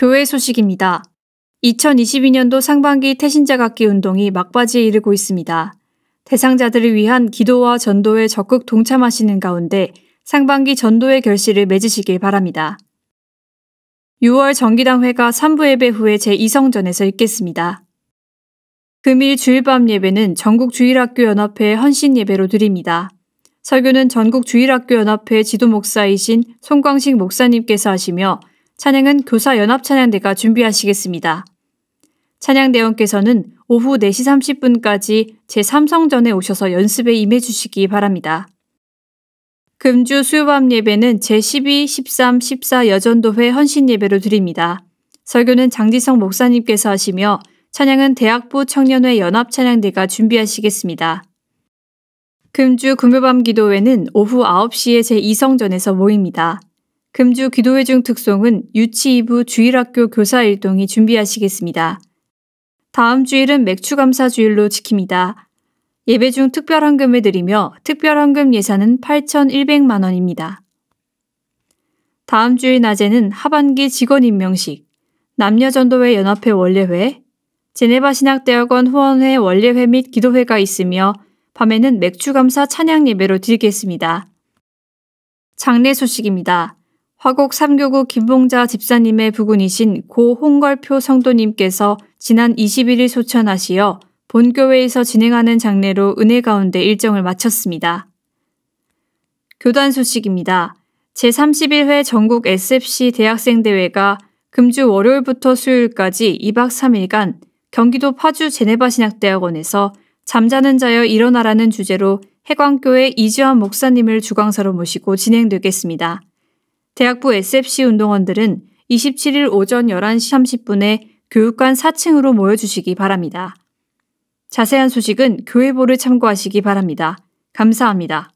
교회 소식입니다. 2022년도 상반기 태신자 각기 운동이 막바지에 이르고 있습니다. 대상자들을 위한 기도와 전도에 적극 동참하시는 가운데 상반기 전도의 결실을 맺으시길 바랍니다. 6월 정기당회가 3부 예배 후에 제2성전에서 있겠습니다. 금일 주일밤 예배는 전국주일학교연합회 의 헌신예배로 드립니다. 설교는 전국주일학교연합회 지도목사이신 송광식 목사님께서 하시며 찬양은 교사연합찬양대가 준비하시겠습니다. 찬양대원께서는 오후 4시 30분까지 제3성전에 오셔서 연습에 임해 주시기 바랍니다. 금주 수요밤 예배는 제12, 13, 14 여전도회 헌신 예배로 드립니다. 설교는 장지성 목사님께서 하시며 찬양은 대학부 청년회 연합찬양대가 준비하시겠습니다. 금주 금요밤 기도회는 오후 9시에 제2성전에서 모입니다. 금주 기도회 중 특송은 유치2부 주일학교 교사 일동이 준비하시겠습니다. 다음 주일은 맥주감사 주일로 지킵니다. 예배 중 특별헌금을 드리며 특별헌금 예산은 8,100만 원입니다. 다음 주일 낮에는 하반기 직원 임명식, 남녀전도회 연합회 원례회, 제네바 신학대학원 후원회 원례회 및 기도회가 있으며 밤에는 맥주감사 찬양 예배로 드리겠습니다. 장례 소식입니다. 화곡 3교구 김봉자 집사님의 부군이신 고 홍걸표 성도님께서 지난 21일 소천하시어 본교회에서 진행하는 장례로 은혜 가운데 일정을 마쳤습니다. 교단 소식입니다. 제31회 전국 SFC 대학생대회가 금주 월요일부터 수요일까지 2박 3일간 경기도 파주 제네바 신학대학원에서 잠자는 자여 일어나라는 주제로 해광교회 이지환 목사님을 주강사로 모시고 진행되겠습니다. 대학부 SFC 운동원들은 27일 오전 11시 30분에 교육관 4층으로 모여주시기 바랍니다. 자세한 소식은 교회보를 참고하시기 바랍니다. 감사합니다.